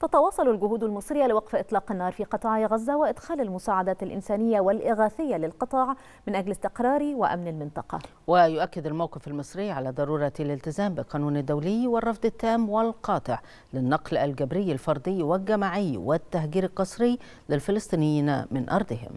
تتواصل الجهود المصرية لوقف إطلاق النار في قطاع غزة وإدخال المساعدات الإنسانية والإغاثية للقطاع من أجل استقرار وأمن المنطقة ويؤكد الموقف المصري على ضرورة الالتزام بالقانون الدولي والرفض التام والقاطع للنقل الجبري الفردي والجماعي والتهجير القسري للفلسطينيين من أرضهم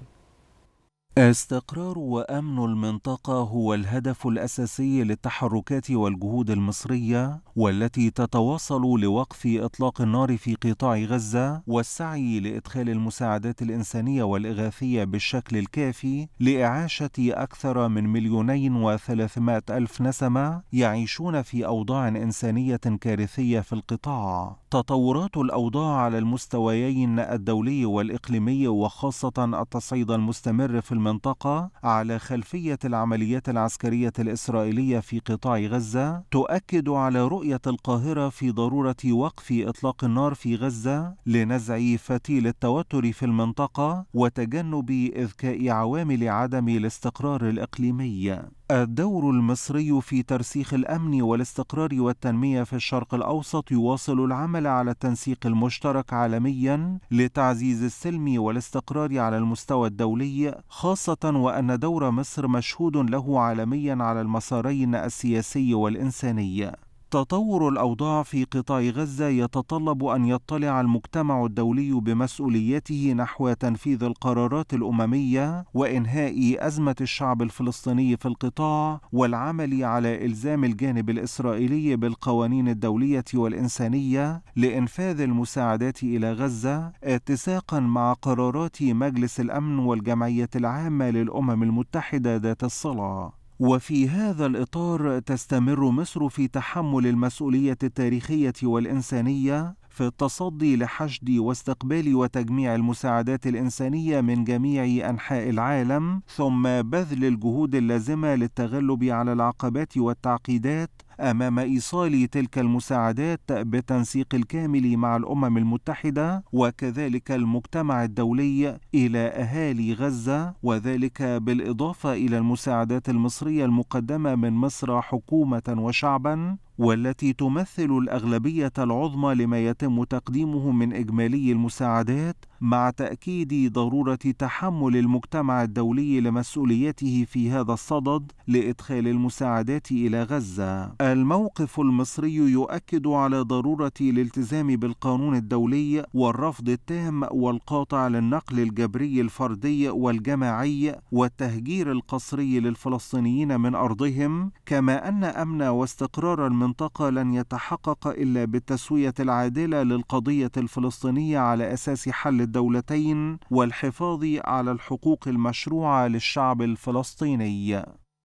استقرار وامن المنطقه هو الهدف الاساسي للتحركات والجهود المصريه والتي تتواصل لوقف اطلاق النار في قطاع غزه والسعي لادخال المساعدات الانسانيه والاغاثيه بالشكل الكافي لاعاشه اكثر من مليونين وثلاثمائه الف نسمه يعيشون في اوضاع انسانيه كارثيه في القطاع تطورات الأوضاع على المستويين الدولي والإقليمي وخاصة التصعيد المستمر في المنطقة على خلفية العمليات العسكرية الإسرائيلية في قطاع غزة تؤكد على رؤية القاهرة في ضرورة وقف إطلاق النار في غزة لنزع فتيل التوتر في المنطقة وتجنب إذكاء عوامل عدم الاستقرار الإقليمي الدور المصري في ترسيخ الامن والاستقرار والتنميه في الشرق الاوسط يواصل العمل على التنسيق المشترك عالميا لتعزيز السلم والاستقرار على المستوى الدولي خاصه وان دور مصر مشهود له عالميا على المسارين السياسي والانساني تطور الأوضاع في قطاع غزة يتطلب أن يطلع المجتمع الدولي بمسؤوليته نحو تنفيذ القرارات الأممية وإنهاء أزمة الشعب الفلسطيني في القطاع والعمل على إلزام الجانب الإسرائيلي بالقوانين الدولية والإنسانية لإنفاذ المساعدات إلى غزة اتساقا مع قرارات مجلس الأمن والجمعية العامة للأمم المتحدة ذات الصلاة. وفي هذا الإطار تستمر مصر في تحمل المسؤولية التاريخية والإنسانية في التصدي لحشد واستقبال وتجميع المساعدات الإنسانية من جميع أنحاء العالم، ثم بذل الجهود اللازمة للتغلب على العقبات والتعقيدات امام ايصال تلك المساعدات بالتنسيق الكامل مع الامم المتحده وكذلك المجتمع الدولي الى اهالي غزه وذلك بالاضافه الى المساعدات المصريه المقدمه من مصر حكومه وشعبا والتي تمثل الأغلبية العظمى لما يتم تقديمه من إجمالي المساعدات مع تأكيد ضرورة تحمل المجتمع الدولي لمسؤوليته في هذا الصدد لإدخال المساعدات إلى غزة. الموقف المصري يؤكد على ضرورة الالتزام بالقانون الدولي والرفض التام والقاطع للنقل الجبري الفردي والجماعي والتهجير القسري للفلسطينيين من أرضهم، كما أن أمن واستقرار المنطقة المنطقة لن يتحقق إلا بالتسوية العادلة للقضية الفلسطينية على أساس حل الدولتين والحفاظ على الحقوق المشروعة للشعب الفلسطيني